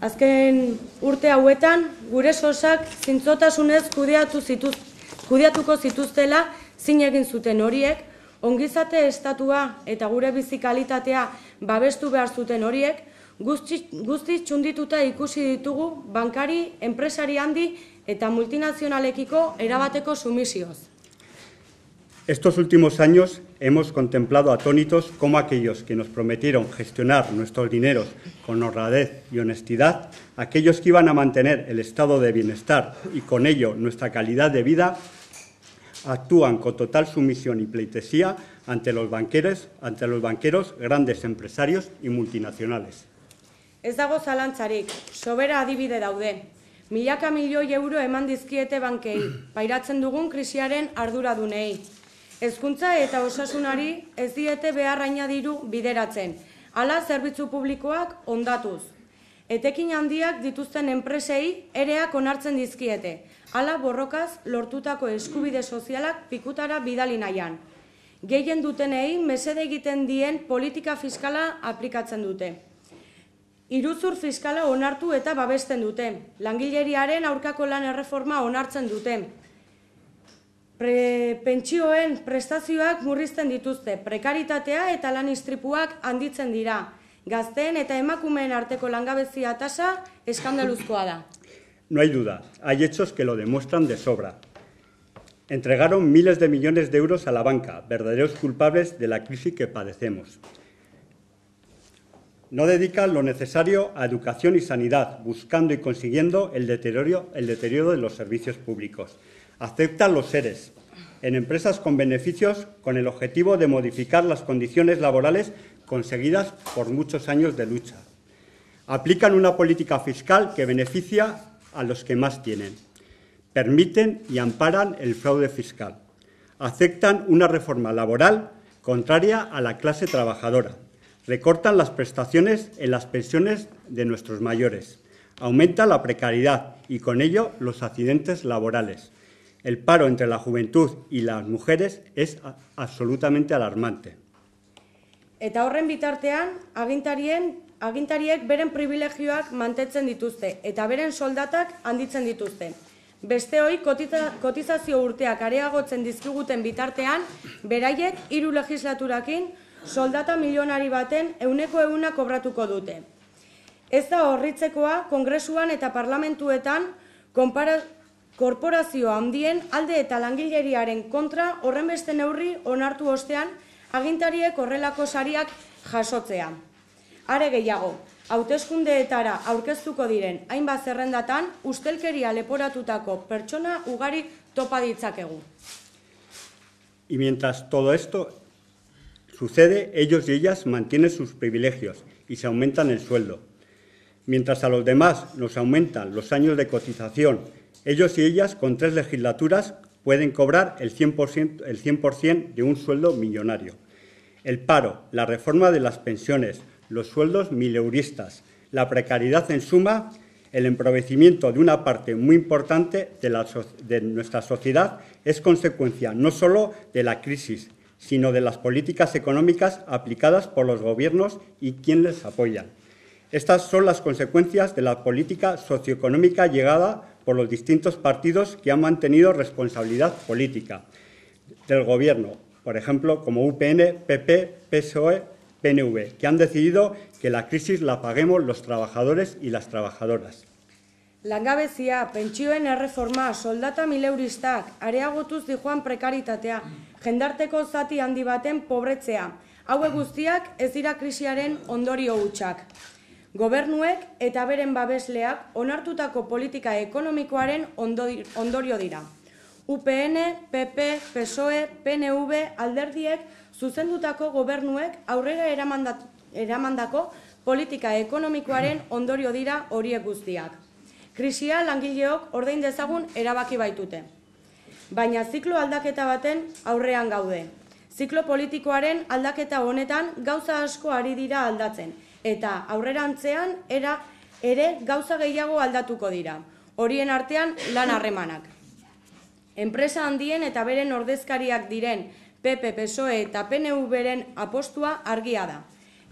azken urte hauetan gure sosak zintzotasunez kudeatu zituz, kudeatuko zituztela zin egin zuten horiek, ongizate estatua eta gure bizikalitatea babestu behar zuten horiek, guzti, guzti txundituta ikusi ditugu bankari, enpresari handi eta multinazionalekiko erabateko sumisioz. Estos últimos años hemos contemplado atónitos cómo aquellos que nos prometieron gestionar nuestros dineros con honradez y honestidad, aquellos que iban a mantener el estado de bienestar y con ello nuestra calidad de vida, actúan con total sumisión y pleitesía ante los banqueros, ante los banqueros grandes empresarios y multinacionales. Ez dago sobera adibide daude. Milaka y euro eman bankei, pairatzen dugun krisiaren arduradunei. Hezkuntza eta osasunari ez diete beharraina diru bideratzen, ala zerbitzu publikoak ondatuz. Etekin handiak dituzten enpresei ereak onartzen dizkiete, ala borrokaz lortutako eskubide sozialak pikutara bidali nahian. Gehien dutenei mesede egiten dien politika fiskala aplikatzen dute. Iruzur fiskala onartu eta babesten dute, langileriaren aurkako lan erreforma onartzen dute, No hay duda, hay hechos que lo demuestran de sobra. Entregaron miles de millones de euros a la banca, verdaderos culpables de la crisis que padecemos. No dedican lo necesario a educación y sanidad, buscando y consiguiendo el deterioro, el deterioro de los servicios públicos aceptan los seres en empresas con beneficios con el objetivo de modificar las condiciones laborales conseguidas por muchos años de lucha. Aplican una política fiscal que beneficia a los que más tienen. Permiten y amparan el fraude fiscal. Aceptan una reforma laboral contraria a la clase trabajadora. Recortan las prestaciones en las pensiones de nuestros mayores. Aumenta la precariedad y con ello los accidentes laborales el paro entre la juventud y las mujeres es absolutamente alarmante. Eta horren bitartean, agintarien, agintariek beren privilegioak mantetzen dituzte eta beren soldatak handitzen dituzte. Beste hoi, kotizazio urteak areagotzen dizkiguten bitartean, beraiek hiru legislaturakin soldata milionari baten euneko euna kobratuko dute. Ez da horritzekoa, kongresuan eta parlamentuetan, korporazio handien alde eta langileriaren kontra horrenbeste neurri onartu ostean agintariek horrelako sariak jasotzea. Are gehiago, hauteskundeetara aurkeztuko diren hainbat zerrendatan ustelkeria leporatutako pertsona ugari topa ditzakegu. Y mientras todo esto sucede, ellos y ellas mantienen sus privilegios y se aumentan el sueldo. Mientras a los demás nos aumentan los años de cotización, Ellos y ellas con tres legislaturas pueden cobrar el 100%, el 100 de un sueldo millonario. El paro, la reforma de las pensiones, los sueldos mileuristas, la precariedad en suma, el empobrecimiento de una parte muy importante de, de nuestra sociedad es consecuencia no solo de la crisis, sino de las políticas económicas aplicadas por los gobiernos y quienes les apoyan. Estas son las consecuencias de la política socioeconómica llegada por los distintos partidos que han mantenido responsabilidad política del Gobierno, por ejemplo, como UPN, PP, PSOE, PNV, que han decidido que la crisis la paguemos los trabajadores y las trabajadoras. Langabezia, pentsioen erreforma, soldata mileuristak, areagotuz dijoan prekaritatea, jendarteko zati handi baten pobretzea. aue guztiak ez dira krisiaren ondorio hutsak. gobernuek eta beren babesleak onartutako politika ekonomikoaren ondorio dira. UPN, PP, PSOE, PNV alderdiek zuzendutako gobernuek aurrera eramandako politika ekonomikoaren ondorio dira horiek guztiak. Krisia langileok ordein dezagun erabaki baitute. Baina ziklo aldaketa baten aurrean gaude. Ziklo politikoaren aldaketa honetan gauza asko ari dira aldatzen eta aurrerantzean era ere gauza gehiago aldatuko dira. Horien artean lan harremanak. Enpresa handien eta beren ordezkariak diren PP, PSOE eta PNU-Beren apostua argia da.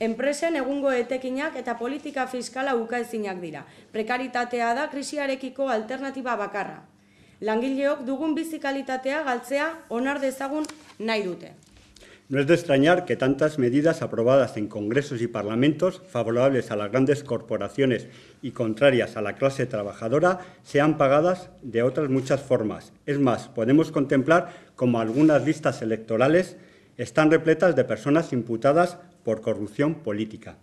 Enpresen egungo etekinak eta politika fiskala ukaezinak dira. Prekaritatea da krisiarekiko alternatiba bakarra. Langileok dugun bizikalitatea galtzea onar dezagun nahi dute. No es de extrañar que tantas medidas aprobadas en congresos y parlamentos favorables a las grandes corporaciones y contrarias a la clase trabajadora sean pagadas de otras muchas formas. Es más, podemos contemplar cómo algunas listas electorales están repletas de personas imputadas por corrupción política.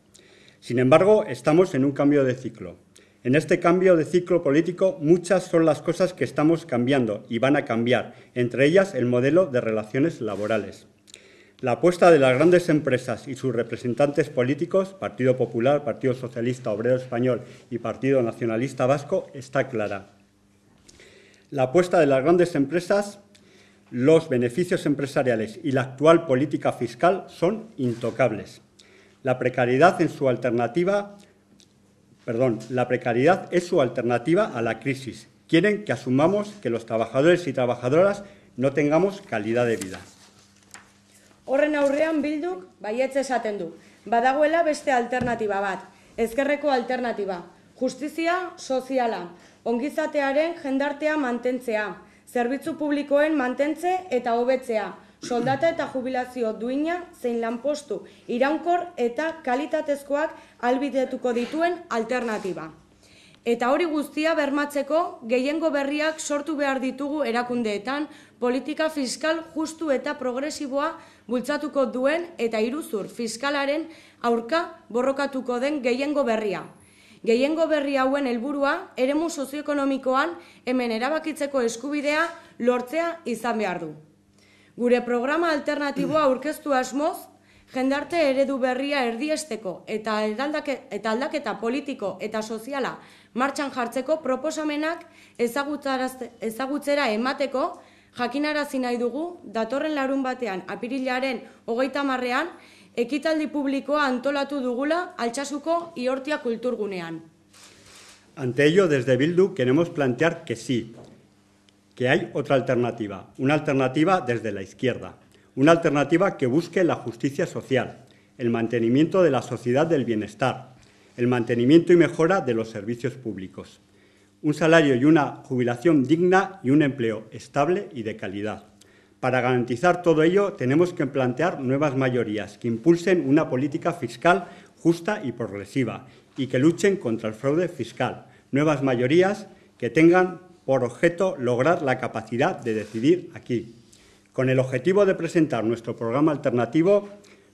Sin embargo, estamos en un cambio de ciclo. En este cambio de ciclo político muchas son las cosas que estamos cambiando y van a cambiar, entre ellas el modelo de relaciones laborales. La apuesta de las grandes empresas y sus representantes políticos, Partido Popular, Partido Socialista Obrero Español y Partido Nacionalista Vasco, está clara. La apuesta de las grandes empresas, los beneficios empresariales y la actual política fiscal son intocables. La precariedad es su alternativa a la crisis. Quieren que asumamos que los trabajadores y trabajadoras no tengamos calidad de vida. Horren aurrean bilduk baietze esaten du. Badagoela beste alternatiba bat, ezkerreko alternatiba. Justizia soziala, ongizatearen jendartea mantentzea, zerbitzu publikoen mantentze eta hobetzea, soldata eta jubilazio duina zein lanpostu, iraunkor eta kalitatezkoak albidetuko dituen alternatiba. Eta hori guztia bermatzeko gehiengo berriak sortu behar ditugu erakundeetan politika fiskal justu eta progresiboa bultzatuko duen eta iruzur fiskalaren aurka borrokatuko den gehiengo berria. Gehiengo berri hauen helburua eremu sozioekonomikoan hemen erabakitzeko eskubidea lortzea izan behar du. Gure programa alternatiboa aurkeztu asmoz jendarte eredu berria erdiesteko eta eta aldaketa politiko eta soziala martxan jartzeko proposamenak ezagutzera emateko jakinarazi nahi dugu datorren larun batean apirilaren hogeita marrean ekitaldi publikoa antolatu dugula altxasuko iortia kulturgunean. Ante ello, desde Bildu, queremos plantear que sí, que hay otra alternativa, una alternativa desde la izquierda. una alternativa que busque la justicia social, el mantenimiento de la sociedad del bienestar, el mantenimiento y mejora de los servicios públicos, un salario y una jubilación digna y un empleo estable y de calidad. Para garantizar todo ello, tenemos que plantear nuevas mayorías que impulsen una política fiscal justa y progresiva y que luchen contra el fraude fiscal. Nuevas mayorías que tengan por objeto lograr la capacidad de decidir aquí, con el objetivo de presentar nuestro programa alternativo,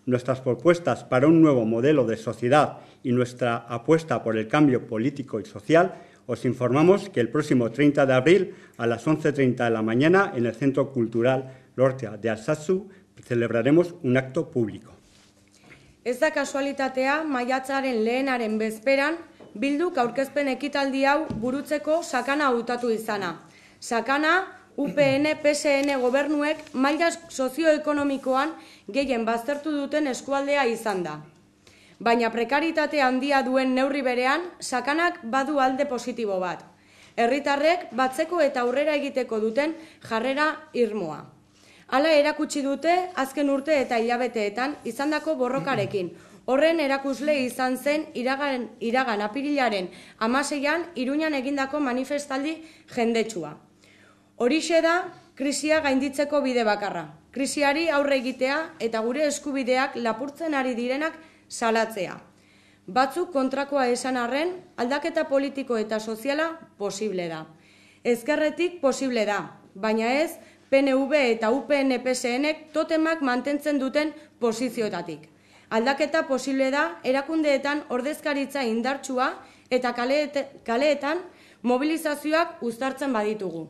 nuestras propuestas para un nuevo modelo de sociedad y nuestra apuesta por el cambio político y social, os informamos que el próximo 30 de abril a las 11.30 de la mañana en el Centro Cultural Lortea de Alsatzu celebraremos un acto público. Ez da kasualitatea maiatzaren lehenaren bezperan, bilduk aurkezpen ekitaldi hau burutzeko sakana hautatu izana. Sakana, UPN, PSN gobernuek maila sozioekonomikoan gehien baztertu duten eskualdea izan da. Baina prekaritate handia duen neurri berean, sakanak badu alde positibo bat. Herritarrek batzeko eta aurrera egiteko duten jarrera irmoa. Hala erakutsi dute azken urte eta hilabeteetan izandako borrokarekin. Horren erakusle izan zen iragan, iragan apirilaren amaseian iruñan egindako manifestaldi jendetsua. Horixe da krisia gainditzeko bide bakarra. Krisiari aurre egitea eta gure eskubideak lapurtzen ari direnak salatzea. Batzuk kontrakoa esan arren aldaketa politiko eta soziala posible da. Ezkerretik posible da, baina ez PNV eta UPNPSNek totemak mantentzen duten poziziotatik. Aldaketa posible da erakundeetan ordezkaritza indartsua eta kaleetan mobilizazioak uztartzen baditugu.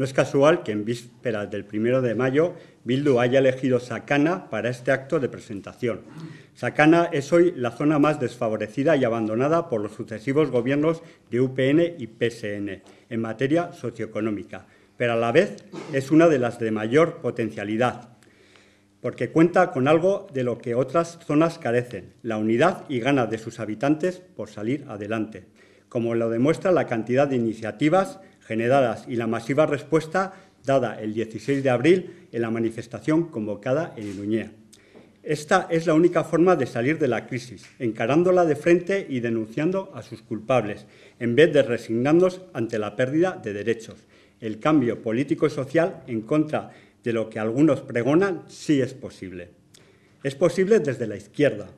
No es casual que en vísperas del primero de mayo Bildu haya elegido Sacana para este acto de presentación. Sacana es hoy la zona más desfavorecida y abandonada por los sucesivos gobiernos de UPN y PSN en materia socioeconómica, pero a la vez es una de las de mayor potencialidad, porque cuenta con algo de lo que otras zonas carecen, la unidad y ganas de sus habitantes por salir adelante, como lo demuestra la cantidad de iniciativas generadas y la masiva respuesta dada el 16 de abril en la manifestación convocada en Iruñea. Esta es la única forma de salir de la crisis, encarándola de frente y denunciando a sus culpables, en vez de resignándonos ante la pérdida de derechos. El cambio político y social en contra de lo que algunos pregonan sí es posible. Es posible desde la izquierda,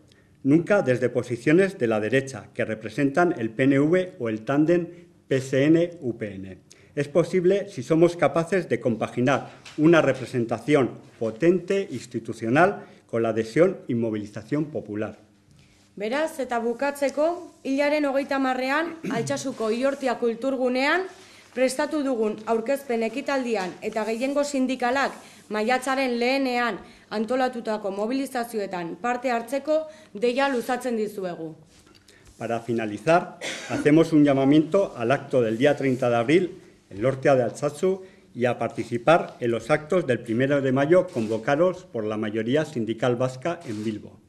nunca desde posiciones de la derecha, que representan el PNV o el tándem PCN-UPN. Es posible si somos capaces de compaginar una representación potente institucional con la adhesión y movilización popular. Verás, eta bukatzeko, hilaren hogeita marrean, altxasuko iortia kulturgunean, prestatu dugun aurkezpen ekitaldian eta gehiengo sindikalak maiatzaren lehenean antolatutako mobilizazioetan parte hartzeko deia luzatzen dizuegu. Para finalizar, hacemos un llamamiento al acto del día 30 de abril en Lortea de Alzatsu, y a participar en los actos del 1 de mayo convocados por la mayoría sindical vasca en Bilbo.